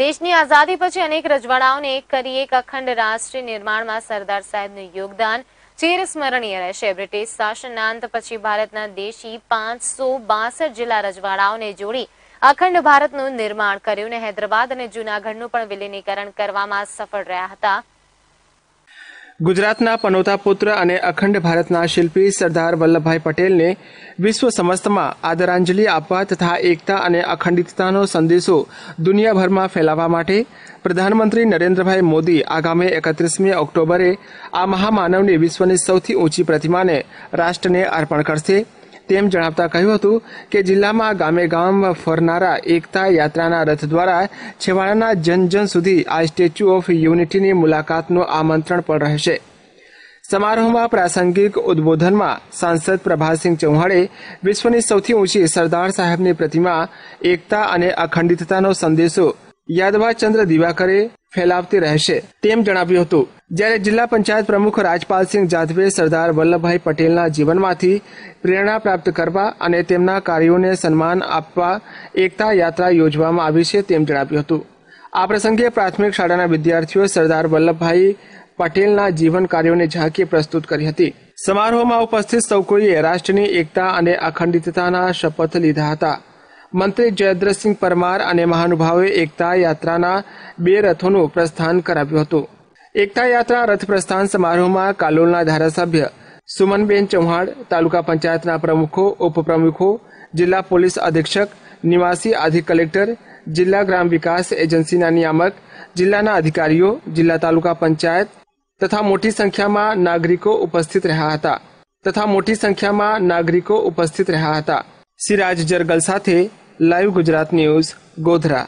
દેશની આઝાદી પછી અનેક રજવાડાઓને એક કરી એક અખંડ રાષ્ટ્ર નિર્માણમાં સરદાર સાહેબનું યોગદાન ચિરસ્મરણીય રહેશે બ્રિટિશ અંત પછી ભારતના દેશી પાંચસો બાસઠ જિલ્લા રજવાડાઓને જોડી અખંડ ભારતનું નિર્માણ કર્યું અને હૈદરાબાદ અને જૂનાગઢનું પણ વિલીનીકરણ કરવામાં સફળ રહ્યા હતા ગુજરાતના પનોતા પુત્ર અને અખંડ ભારતના શિલ્પી સરદાર વલ્લભભાઈ પટેલને વિશ્વ સમસ્તમાં આદરાંજલિ આપવા તથા એકતા અને અખંડિતતાનો સંદેશો દુનિયાભરમાં ફેલાવવા માટે પ્રધાનમંત્રી નરેન્દ્રભાઈ મોદી આગામી એકત્રીસમી ઓક્ટોબરે આ મહામાનવની વિશ્વની સૌથી ઊંચી પ્રતિમાને રાષ્ટ્રને અર્પણ કરશે તેમ જણાવતા કહ્યું હતું કે જિલ્લામાં ગામે ગામ ફરનારા એકતા યાત્રાના રથ દ્વારા છેવાડાના જન જન સુધી આ સ્ટેચ્યુ ઓફ યુનિટીની મુલાકાતનું આમંત્રણ પણ રહેશે સમારોહમાં પ્રાસંગિક ઉદબોધનમાં સાંસદ પ્રભાસિંહ ચૌહાણે વિશ્વની સૌથી ઊંચી સરદાર સાહેબની પ્રતિમા એકતા અને અખંડિતતાનો સંદેશો યાદવા ચંદ્ર દિવાકરે ફેલાવતી રહેશે તેમ જણાવ્યું હતું જ્યારે જિલ્લા પંચાયત પ્રમુખ રાજપાલસિંહ જાધવે સરદાર વલ્લભભાઈ પટેલના જીવનમાંથી પ્રેરણા પ્રાપ્ત કરવા અને તેમના કાર્યોને સન્માન આપવા એકતા યાત્રા યોજવામાં આવી છે તેમ જણાવ્યું હતું આ પ્રસંગે પ્રાથમિક શાળાના વિદ્યાર્થીઓ સરદાર વલ્લભભાઈ પટેલના જીવન કાર્યોને ઝાંકી પ્રસ્તુત કરી હતી સમારોહમાં ઉપસ્થિત સૌ કોઈએ રાષ્ટ્રની એકતા અને અખંડિતતાના શપથ લીધા હતા मंत्री जयद्रद सिंह परमार अने महानुभावय एकता यात्राना બે રથોનો પ્રસ્થાન કરાવ્યો હતો एकता यात्रा रथ પ્રસ્થાન સમારોહમાં કાલોલના ધારાસભ્ય સુમનબેન ચૌહાણ તાલુકા પંચાયતના પ્રમુખો ઉપપ્રમુખો જિલ્લા પોલીસ અધિક્ષક નિવાસી અધિક કલેક્ટર જિલ્લા ગ્રામ વિકાસ એજન્સીના નિયામક જિલ્લાના અધિકારીઓ જિલ્લા તાલુકા પંચાયત તથા મોટી સંખ્યામાં નાગરિકો उपस्थित રહ્યા હતા તથા મોટી સંખ્યામાં નાગરિકો उपस्थित રહ્યા હતા સિરાજ જરગલ સાથે લાઈવ ગુજરાત ન્યૂઝ ગોધરા